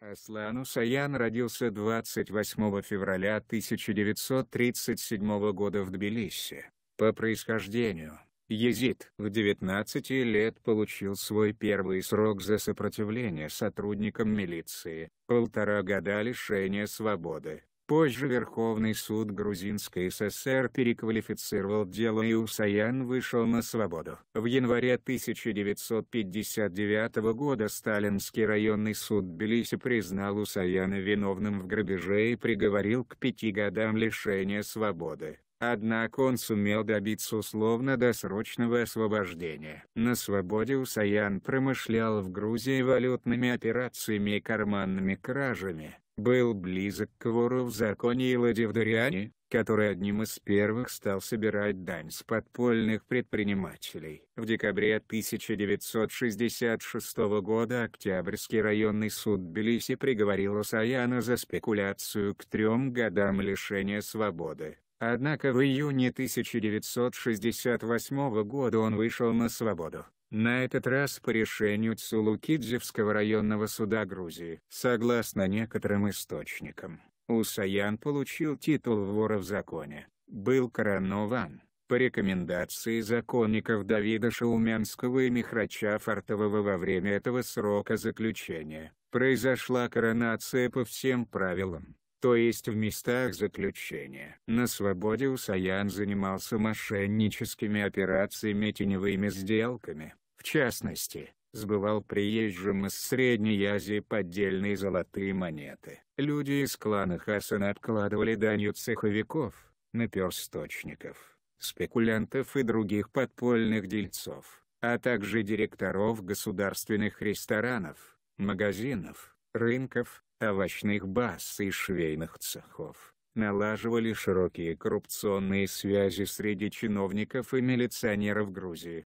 Аслан Усаян родился 28 февраля 1937 года в Тбилиси. По происхождению, Езид в 19 лет получил свой первый срок за сопротивление сотрудникам милиции, полтора года лишения свободы, Позже Верховный суд Грузинской ССР переквалифицировал дело и Усаян вышел на свободу. В январе 1959 года Сталинский районный суд Тбилиси признал Усаяна виновным в грабеже и приговорил к пяти годам лишения свободы. Однако он сумел добиться условно-досрочного освобождения. На свободе Усаян промышлял в Грузии валютными операциями и карманными кражами был близок к вору в законе и в Дориане, который одним из первых стал собирать дань с подпольных предпринимателей. В декабре 1966 года Октябрьский районный суд Тбилиси приговорил Осаяна за спекуляцию к трем годам лишения свободы. Однако в июне 1968 года он вышел на свободу. На этот раз по решению Цулукидзевского районного суда Грузии. Согласно некоторым источникам, Усаян получил титул вора в законе, был коронован. По рекомендации законников Давида Шаумянского и Михрача Фартового во время этого срока заключения, произошла коронация по всем правилам то есть в местах заключения. На свободе Усаян занимался мошенническими операциями теневыми сделками, в частности, сбывал приезжим из Средней Азии поддельные золотые монеты. Люди из клана Хасана откладывали данью цеховиков, наперсточников, спекулянтов и других подпольных дельцов, а также директоров государственных ресторанов, магазинов, рынков, овощных баз и швейных цехов. Налаживали широкие коррупционные связи среди чиновников и милиционеров Грузии,